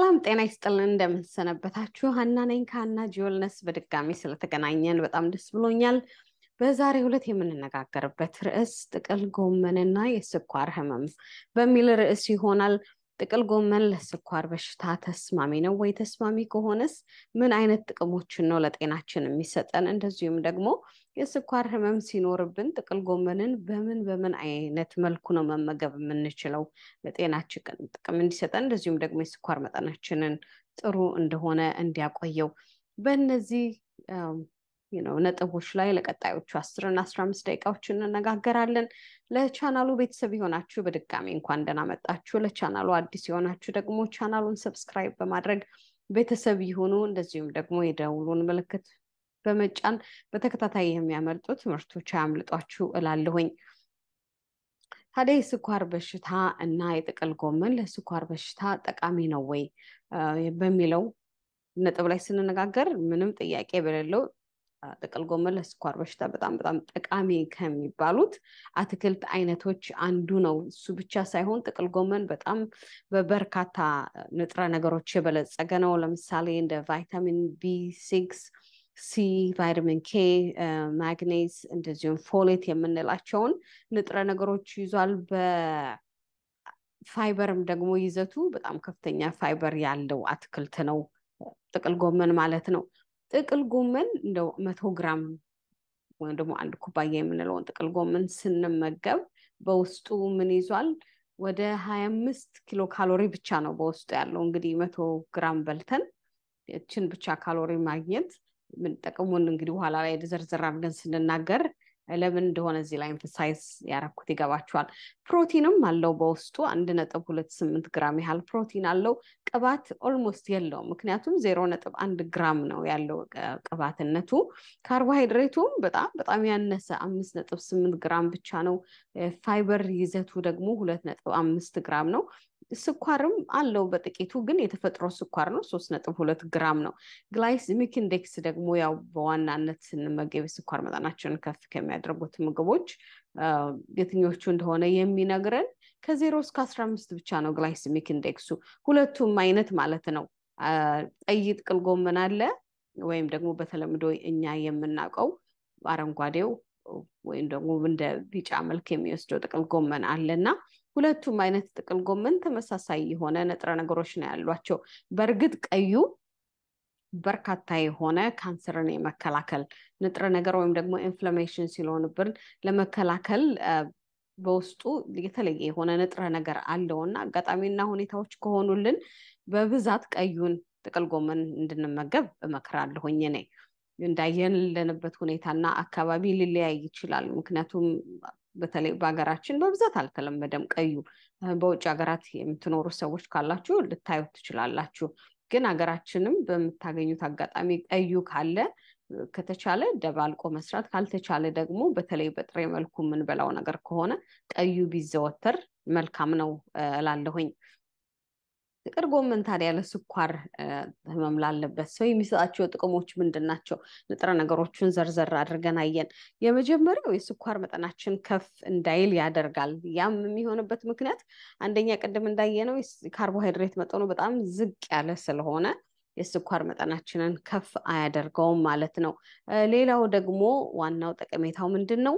ሰላም ጤና ይስጥልን። እንደምንሰነበታችሁ ሀና ነኝ ከሀና ጂወልነስ በድጋሚ ስለተገናኘን በጣም ደስ ብሎኛል። በዛሬ ሁለት የምንነጋገርበት ርዕስ ጥቅል ጎመንና የስኳር ህመም በሚል ርዕስ ይሆናል። ጥቅል ጎመን ለስኳር በሽታ ተስማሚ ነው ወይ? ተስማሚ ከሆነስ ምን አይነት ጥቅሞችን ነው ለጤናችን የሚሰጠን? እንደዚሁም ደግሞ የስኳር ህመም ሲኖርብን ጥቅል ጎመንን በምን በምን አይነት መልኩ ነው መመገብ የምንችለው ለጤናችን ጥቅም እንዲሰጠን እንደዚሁም ደግሞ የስኳር መጠናችንን ጥሩ እንደሆነ እንዲያቆየው በእነዚህ ነጥቦች ላይ ለቀጣዮቹ አስርና አስራ አምስት ደቂቃዎች እንነጋገራለን። ለቻናሉ ቤተሰብ የሆናችሁ በድጋሚ እንኳን ደህና መጣችሁ። ለቻናሉ አዲስ የሆናችሁ ደግሞ ቻናሉን ሰብስክራይብ በማድረግ ቤተሰብ ይሁኑ። እንደዚሁም ደግሞ የደውሉን ምልክት በመጫን በተከታታይ የሚያመልጡ ትምህርቶች አያምልጧችሁ እላለሁኝ። ታዲያ የስኳር በሽታ እና የጥቅል ጎመን ለስኳር በሽታ ጠቃሚ ነው ወይ በሚለው ነጥብ ላይ ስንነጋገር ምንም ጥያቄ በሌለው ጥቅል ጎመን ለስኳር በሽታ በጣም በጣም ጠቃሚ ከሚባሉት አትክልት አይነቶች አንዱ ነው። እሱ ብቻ ሳይሆን ጥቅል ጎመን በጣም በበርካታ ንጥረ ነገሮች የበለጸገ ነው። ለምሳሌ እንደ ቫይታሚን ቢ ሲክስ ሲ፣ ቫይታሚን ኬ፣ ማግኔዝ እንደዚሁም ፎሌት የምንላቸውን ንጥረ ነገሮች ይዟል። በፋይበርም ደግሞ ይዘቱ በጣም ከፍተኛ ፋይበር ያለው አትክልት ነው፣ ጥቅል ጎመን ማለት ነው። ጥቅል ጎመን እንደው መቶ ግራም ወይም ደግሞ አንድ ኩባያ የምንለውን ጥቅል ጎመን ስንመገብ በውስጡ ምን ይዟል? ወደ ሀያ አምስት ኪሎ ካሎሪ ብቻ ነው በውስጡ ያለው። እንግዲህ መቶ ግራም በልተን የችን ብቻ ካሎሪ ማግኘት የምንጠቀሙን እንግዲህ በኋላ ላይ ዘርዘር አድርገን ስንናገር ለምን እንደሆነ እዚህ ላይ ኤንፈሳይዝ ያረኩት ይገባችኋል። ፕሮቲንም አለው በውስጡ አንድ ነጥብ ሁለት ስምንት ግራም ያህል ፕሮቲን አለው። ቅባት ኦልሞስት የለውም፣ ምክንያቱም ዜሮ ነጥብ አንድ ግራም ነው ያለው ቅባትነቱ። ካርቦሃይድሬቱም በጣም በጣም ያነሰ አምስት ነጥብ ስምንት ግራም ብቻ ነው። ፋይበር ይዘቱ ደግሞ ሁለት ነጥብ አምስት ግራም ነው። ስኳርም አለው በጥቂቱ ግን የተፈጥሮ ስኳር ነው ሶስት ነጥብ ሁለት ግራም ነው ግላይስሚክ ኢንዴክስ ደግሞ ያው በዋናነት ስንመገብ ስኳር መጠናቸውን ከፍ ከሚያደርጉት ምግቦች የትኞቹ እንደሆነ የሚነግረን ከዜሮ እስከ አስራ አምስት ብቻ ነው ግላይስሚክ ኢንዴክሱ ሁለቱም አይነት ማለት ነው ጠይ ጥቅል ጎመን አለ ወይም ደግሞ በተለምዶ እኛ የምናውቀው አረንጓዴው ወይም ደግሞ እንደ ቢጫ መልክ የሚወስደው ጥቅል ጎመን አለ እና ሁለቱም አይነት ጥቅል ጎመን ተመሳሳይ የሆነ ንጥረ ነገሮች ነው ያሏቸው። በእርግጥ ቀዩ በርካታ የሆነ ካንሰርን የመከላከል ንጥረ ነገር ወይም ደግሞ ኢንፍላሜሽን ሲሆንብን ለመከላከል በውስጡ የተለየ የሆነ ንጥረ ነገር አለው እና አጋጣሚና ሁኔታዎች ከሆኑልን በብዛት ቀዩን ጥቅል ጎመን እንድንመገብ እመክራለሁኝ እኔ እንዳየንልንበት ሁኔታና አካባቢ ሊለያይ ይችላል። ምክንያቱም በተለይ በሀገራችን በብዛት አልተለመደም ቀዩ። በውጭ ሀገራት የምትኖሩ ሰዎች ካላችሁ ልታዩ ትችላላችሁ። ግን ሀገራችንም በምታገኙት አጋጣሚ ቀዩ ካለ ከተቻለ ደባልቆ መስራት ካልተቻለ ደግሞ በተለይ በጥሬ መልኩ የምንበላው ነገር ከሆነ ቀዩ ቢዘወተር መልካም ነው እላለሁኝ። ጥቅል ጎመን ታዲያ ለስኳር ህመም ላለበት ሰው የሚሰጣቸው ጥቅሞች ምንድን ናቸው? ንጥረ ነገሮቹን ዘርዘር አድርገን አየን። የመጀመሪያው የስኳር መጠናችን ከፍ እንዳይል ያደርጋል። ያም የሚሆንበት ምክንያት አንደኛ ቅድም እንዳየነው የካርቦሃይድሬት መጠኑ በጣም ዝቅ ያለ ስለሆነ የስኳር መጠናችንን ከፍ አያደርገውም ማለት ነው። ሌላው ደግሞ ዋናው ጠቀሜታው ምንድን ነው?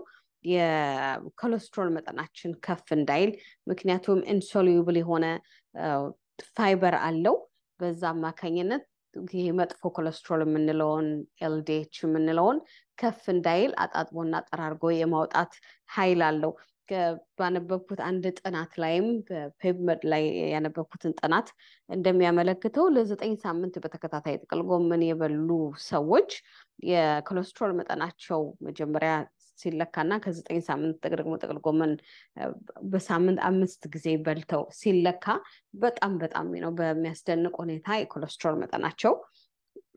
የኮሌስትሮል መጠናችን ከፍ እንዳይል ምክንያቱም ኢንሶሉብል የሆነ ፋይበር አለው። በዛ አማካኝነት ይሄ መጥፎ ኮለስትሮል የምንለውን ኤልዲኤች የምንለውን ከፍ እንዳይል አጣጥቦና ጠራርጎ የማውጣት ኃይል አለው። ባነበብኩት አንድ ጥናት ላይም በፔብመድ ላይ ያነበብኩትን ጥናት እንደሚያመለክተው ለዘጠኝ ሳምንት በተከታታይ ጥቅል ጎመን የበሉ ሰዎች የኮለስትሮል መጠናቸው መጀመሪያ ሲለካና ከዘጠኝ ሳምንት ደግሞ ጥቅል ጎመን በሳምንት አምስት ጊዜ በልተው ሲለካ በጣም በጣም ነው በሚያስደንቅ ሁኔታ የኮለስትሮል መጠናቸው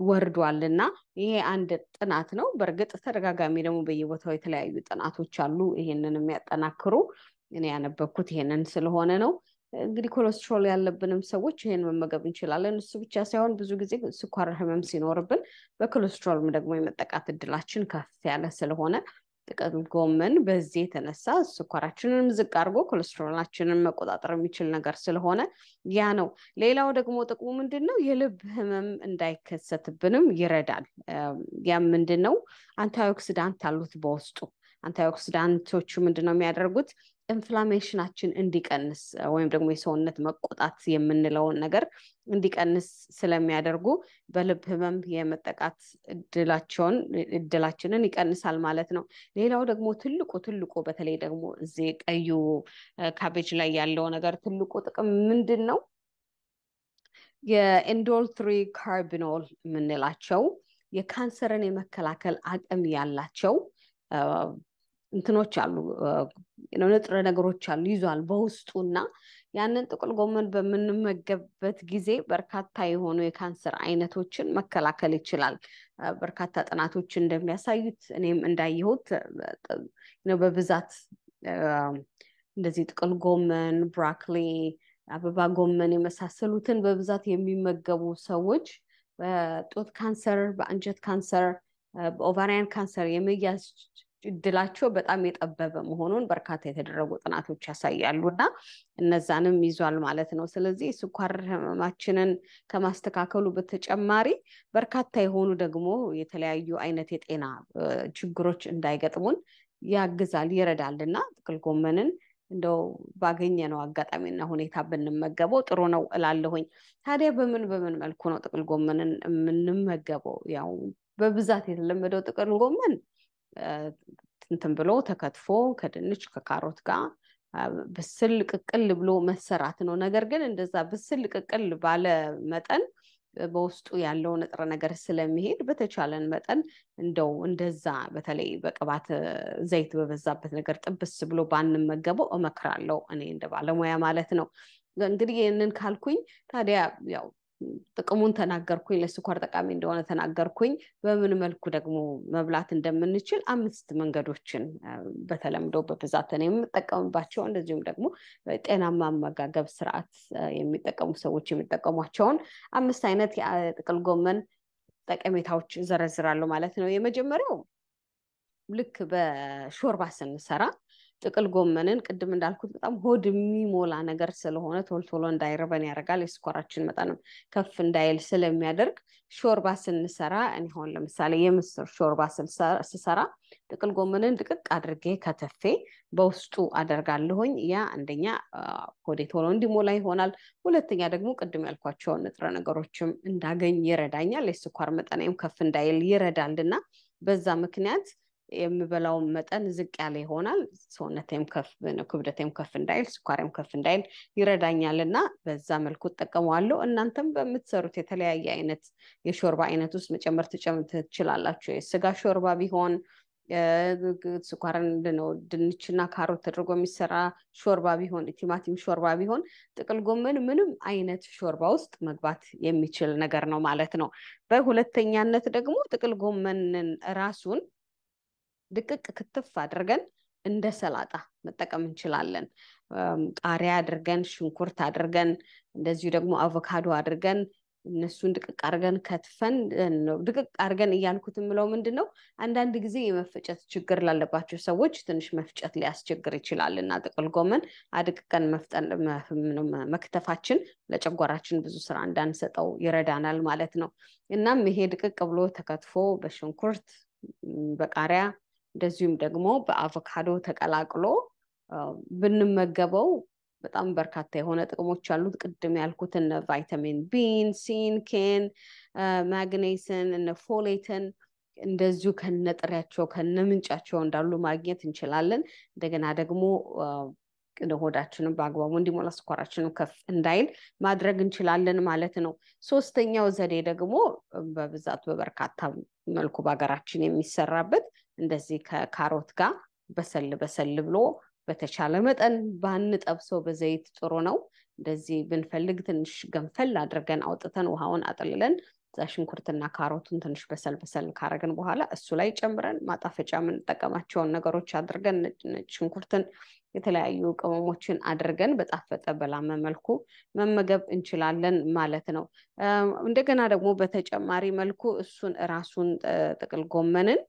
ወርዷል እና ይሄ አንድ ጥናት ነው። በእርግጥ ተደጋጋሚ ደግሞ በየቦታው የተለያዩ ጥናቶች አሉ ይሄንን የሚያጠናክሩ። እኔ ያነበብኩት ይሄንን ስለሆነ ነው። እንግዲህ ኮለስትሮል ያለብንም ሰዎች ይሄን መመገብ እንችላለን። እሱ ብቻ ሳይሆን ብዙ ጊዜ ስኳር ህመም ሲኖርብን በኮለስትሮልም ደግሞ የመጠቃት እድላችን ከፍ ያለ ስለሆነ ጥቅል ጎመን በዚህ የተነሳ ስኳራችንንም ዝቅ አድርጎ ኮሌስትሮላችንን መቆጣጠር የሚችል ነገር ስለሆነ ያ ነው። ሌላው ደግሞ ጥቅሙ ምንድን ነው? የልብ ህመም እንዳይከሰትብንም ይረዳል። ያም ምንድን ነው? አንታይኦክሲዳንት አሉት በውስጡ። አንታይኦክሲዳንቶቹ ምንድን ነው የሚያደርጉት? ኢንፍላሜሽናችን እንዲቀንስ ወይም ደግሞ የሰውነት መቆጣት የምንለውን ነገር እንዲቀንስ ስለሚያደርጉ በልብ ህመም የመጠቃት እድላቸውን እድላችንን ይቀንሳል ማለት ነው። ሌላው ደግሞ ትልቁ ትልቁ በተለይ ደግሞ እዚህ ቀዩ ካቤጅ ላይ ያለው ነገር ትልቁ ጥቅም ምንድን ነው? የኢንዶል ትሪ ካርቢኖል የምንላቸው የካንሰርን የመከላከል አቅም ያላቸው እንትኖች አሉ ንጥረ ነገሮች አሉ ይዟል በውስጡ እና ያንን ጥቅል ጎመን በምንመገብበት ጊዜ በርካታ የሆኑ የካንሰር አይነቶችን መከላከል ይችላል። በርካታ ጥናቶች እንደሚያሳዩት እኔም እንዳየሁት በብዛት እንደዚህ ጥቅል ጎመን፣ ብራክሊ አበባ ጎመን የመሳሰሉትን በብዛት የሚመገቡ ሰዎች በጡት ካንሰር፣ በአንጀት ካንሰር፣ በኦቫሪያን ካንሰር የመያዝ እድላቸው በጣም የጠበበ መሆኑን በርካታ የተደረጉ ጥናቶች ያሳያሉ እና እነዛንም ይዟል ማለት ነው። ስለዚህ ስኳር ህመማችንን ከማስተካከሉ በተጨማሪ በርካታ የሆኑ ደግሞ የተለያዩ አይነት የጤና ችግሮች እንዳይገጥሙን ያግዛል ይረዳል እና ጥቅል ጎመንን እንደው ባገኘ ነው አጋጣሚና ሁኔታ ብንመገበው ጥሩ ነው እላለሁኝ። ታዲያ በምን በምን መልኩ ነው ጥቅል ጎመንን የምንመገበው? ያው በብዛት የተለመደው ጥቅል ጎመን እንትን ብሎ ተከትፎ ከድንች ከካሮት ጋር ብስል ቅቅል ብሎ መሰራት ነው። ነገር ግን እንደዛ ብስል ቅቅል ባለ መጠን በውስጡ ያለው ንጥረ ነገር ስለሚሄድ በተቻለን መጠን እንደው እንደዛ በተለይ በቅባት ዘይት በበዛበት ነገር ጥብስ ብሎ ባንመገበው እመክራለሁ፣ እኔ እንደ ባለሙያ ማለት ነው። እንግዲህ ይህንን ካልኩኝ ታዲያ ያው ጥቅሙን ተናገርኩኝ፣ ለስኳር ጠቃሚ እንደሆነ ተናገርኩኝ። በምን መልኩ ደግሞ መብላት እንደምንችል አምስት መንገዶችን በተለምዶ በብዛትን የምጠቀምባቸው። እንደዚሁም ደግሞ ጤናማ አመጋገብ ስርዓት የሚጠቀሙ ሰዎች የሚጠቀሟቸውን አምስት አይነት የጥቅል ጎመን ጠቀሜታዎች ዘረዝራሉ ማለት ነው። የመጀመሪያው ልክ በሾርባ ስንሰራ ጥቅል ጎመንን ቅድም እንዳልኩት በጣም ሆድ የሚሞላ ነገር ስለሆነ ቶልቶሎ እንዳይርበን ያደርጋል። የስኳራችን መጠንም ከፍ እንዳይል ስለሚያደርግ ሾርባ ስንሰራ እኔ አሁን ለምሳሌ የምስር ሾርባ ስሰራ ጥቅል ጎመንን ድቅቅ አድርጌ ከተፌ በውስጡ አደርጋለሁኝ። ያ አንደኛ ሆዴ ቶሎ እንዲሞላ ይሆናል። ሁለተኛ ደግሞ ቅድም ያልኳቸውን ንጥረ ነገሮችም እንዳገኝ ይረዳኛል። የስኳር መጠናም ከፍ እንዳይል ይረዳልና በዛ ምክንያት የምበላው መጠን ዝቅ ያለ ይሆናል። ሰውነቴም ከፍ ክብደቴም ከፍ እንዳይል፣ ስኳሬም ከፍ እንዳይል ይረዳኛል እና በዛ መልኩ ጠቀመዋለሁ እናንተም በምትሰሩት የተለያየ አይነት የሾርባ አይነት ውስጥ መጨመር ትችላላችሁ። የስጋ ሾርባ ቢሆን ስኳርን ነው ድንችና ካሮት ተደርጎ የሚሰራ ሾርባ ቢሆን፣ ቲማቲም ሾርባ ቢሆን፣ ጥቅል ጎመን ምንም አይነት ሾርባ ውስጥ መግባት የሚችል ነገር ነው ማለት ነው። በሁለተኛነት ደግሞ ጥቅል ጎመንን ራሱን ድቅቅ ክትፍ አድርገን እንደ ሰላጣ መጠቀም እንችላለን። ቃሪያ አድርገን ሽንኩርት አድርገን እንደዚሁ ደግሞ አቮካዶ አድርገን እነሱን ድቅቅ አድርገን ከትፈን ነው። ድቅቅ አድርገን እያልኩት የምለው ምንድን ነው፣ አንዳንድ ጊዜ የመፈጨት ችግር ላለባቸው ሰዎች ትንሽ መፍጨት ሊያስቸግር ይችላል እና ጥቅል ጎመን አድቅቀን መክተፋችን ለጨጓራችን ብዙ ስራ እንዳንሰጠው ይረዳናል ማለት ነው። እናም ይሄ ድቅቅ ብሎ ተከትፎ በሽንኩርት በቃሪያ እንደዚሁም ደግሞ በአቮካዶ ተቀላቅሎ ብንመገበው በጣም በርካታ የሆነ ጥቅሞች አሉት። ቅድም ያልኩትን ቫይታሚን ቢን፣ ሲን፣ ኬን፣ ማግኔስን እነ ፎሌትን እንደዚሁ ከነጥሪያቸው ከነምንጫቸው እንዳሉ ማግኘት እንችላለን። እንደገና ደግሞ ሆዳችንን በአግባቡ እንዲሞላ ስኳራችንም ከፍ እንዳይል ማድረግ እንችላለን ማለት ነው። ሶስተኛው ዘዴ ደግሞ በብዛት በበርካታ መልኩ በሀገራችን የሚሰራበት እንደዚህ ከካሮት ጋር በሰል በሰል ብሎ በተቻለ መጠን ባንጠብሰው በዘይት ጥሩ ነው። እንደዚህ ብንፈልግ ትንሽ ገንፈል አድርገን አውጥተን ውሃውን አጥልለን እዛ ሽንኩርትና ካሮቱን ትንሽ በሰል በሰል ካረግን በኋላ እሱ ላይ ጨምረን ማጣፈጫ የምንጠቀማቸውን ነገሮች አድርገን ነጭ ሽንኩርትን የተለያዩ ቅመሞችን አድርገን በጣፈጠ በላመ መልኩ መመገብ እንችላለን ማለት ነው። እንደገና ደግሞ በተጨማሪ መልኩ እሱን ራሱን ጥቅል ጎመንን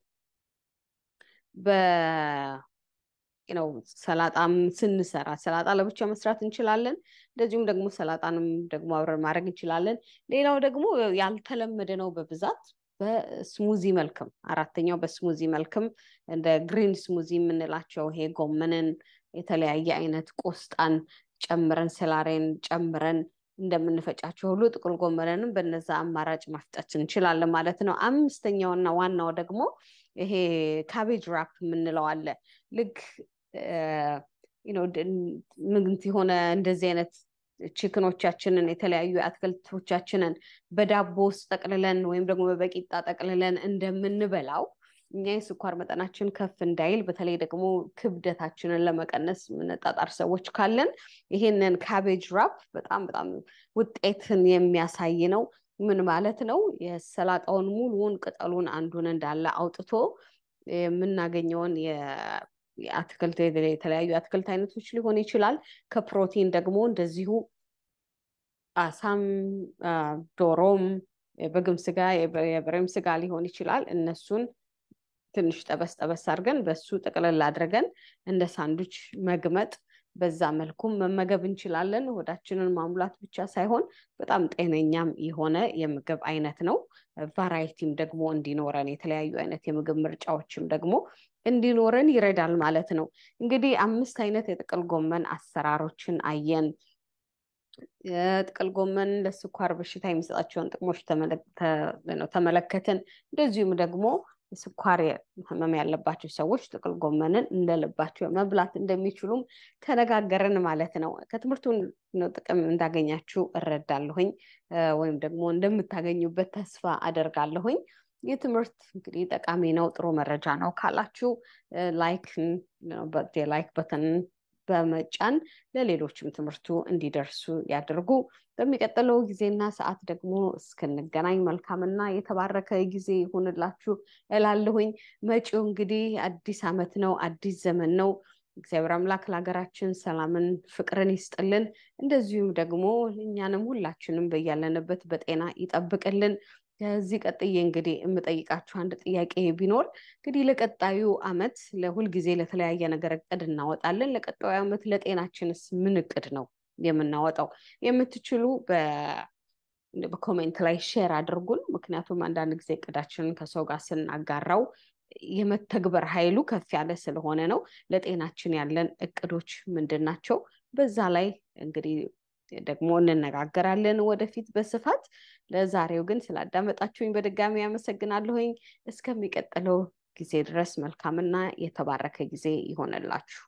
ነው ሰላጣም ስንሰራ ሰላጣ ለብቻ መስራት እንችላለን። እንደዚሁም ደግሞ ሰላጣንም ደግሞ አብረን ማድረግ እንችላለን። ሌላው ደግሞ ያልተለመደ ነው በብዛት በስሙዚ መልክም አራተኛው በስሙዚ መልክም እንደ ግሪን ስሙዚ የምንላቸው ይሄ ጎመንን የተለያየ አይነት ቆስጣን ጨምረን ሰላሬን ጨምረን እንደምንፈጫቸው ሁሉ ጥቅል ጎመንንም በነዛ አማራጭ ማፍጫችን እንችላለን ማለት ነው። አምስተኛውና ዋናው ደግሞ ይሄ ካቤጅ ራፕ የምንለው አለ። ልክ ምግንት የሆነ እንደዚህ አይነት ችክኖቻችንን የተለያዩ አትክልቶቻችንን በዳቦ ውስጥ ጠቅልለን ወይም ደግሞ በቂጣ ጠቅልለን እንደምንበላው እኛ የስኳር መጠናችን ከፍ እንዳይል በተለይ ደግሞ ክብደታችንን ለመቀነስ ምንጣጣር ሰዎች ካለን ይሄንን ካቤጅ ራፕ በጣም በጣም ውጤትን የሚያሳይ ነው። ምን ማለት ነው? የሰላጣውን ሙሉውን ቅጠሉን አንዱን እንዳለ አውጥቶ የምናገኘውን የአትክልት የተለያዩ የአትክልት አይነቶች ሊሆን ይችላል። ከፕሮቲን ደግሞ እንደዚሁ አሳም፣ ዶሮም፣ በግም ስጋ የበሬም ስጋ ሊሆን ይችላል እነሱን ትንሽ ጠበስ ጠበስ አድርገን በሱ ጥቅልል አድርገን እንደ ሳንዱች መግመጥ በዛ መልኩ መመገብ እንችላለን። ሆዳችንን ማሙላት ብቻ ሳይሆን በጣም ጤነኛም የሆነ የምግብ አይነት ነው። ቫራይቲም ደግሞ እንዲኖረን የተለያዩ አይነት የምግብ ምርጫዎችም ደግሞ እንዲኖረን ይረዳል ማለት ነው። እንግዲህ አምስት አይነት የጥቅል ጎመን አሰራሮችን አየን። የጥቅል ጎመን ለስኳር በሽታ የሚሰጣቸውን ጥቅሞች ተመለከትን። እንደዚሁም ደግሞ ስኳር ህመም ያለባቸው ሰዎች ጥቅል ጎመንን እንደልባቸው መብላት እንደሚችሉም ተነጋገርን ማለት ነው። ከትምህርቱን ጥቅም እንዳገኛችሁ እረዳለሁኝ፣ ወይም ደግሞ እንደምታገኙበት ተስፋ አደርጋለሁኝ። የትምህርት እንግዲህ ጠቃሚ ነው፣ ጥሩ መረጃ ነው ካላችሁ ላይክ ላይክ በተን በመጫን ለሌሎችም ትምህርቱ እንዲደርሱ ያደርጉ። በሚቀጥለው ጊዜና ሰዓት ደግሞ እስክንገናኝ መልካምና የተባረከ ጊዜ ይሁንላችሁ እላለሁኝ። መጪው እንግዲህ አዲስ ዓመት ነው፣ አዲስ ዘመን ነው። እግዚአብሔር አምላክ ለሀገራችን ሰላምን፣ ፍቅርን ይስጥልን። እንደዚሁም ደግሞ እኛንም ሁላችንም በያለንበት በጤና ይጠብቅልን። ከዚህ ቀጥዬ እንግዲህ የምጠይቃችሁ አንድ ጥያቄ ቢኖር እንግዲህ ለቀጣዩ አመት ለሁልጊዜ ለተለያየ ነገር እቅድ እናወጣለን። ለቀጣዩ አመት ለጤናችንስ ምን እቅድ ነው የምናወጣው? የምትችሉ በኮሜንት ላይ ሼር አድርጉን። ምክንያቱም አንዳንድ ጊዜ እቅዳችንን ከሰው ጋር ስናጋራው የመተግበር ኃይሉ ከፍ ያለ ስለሆነ ነው። ለጤናችን ያለን እቅዶች ምንድን ናቸው? በዛ ላይ እንግዲህ ደግሞ እንነጋገራለን ወደፊት በስፋት ለዛሬው ግን ስላዳመጣችሁኝ በድጋሚ ያመሰግናለሁኝ እስከሚቀጥለው ጊዜ ድረስ መልካምና የተባረከ ጊዜ ይሆነላችሁ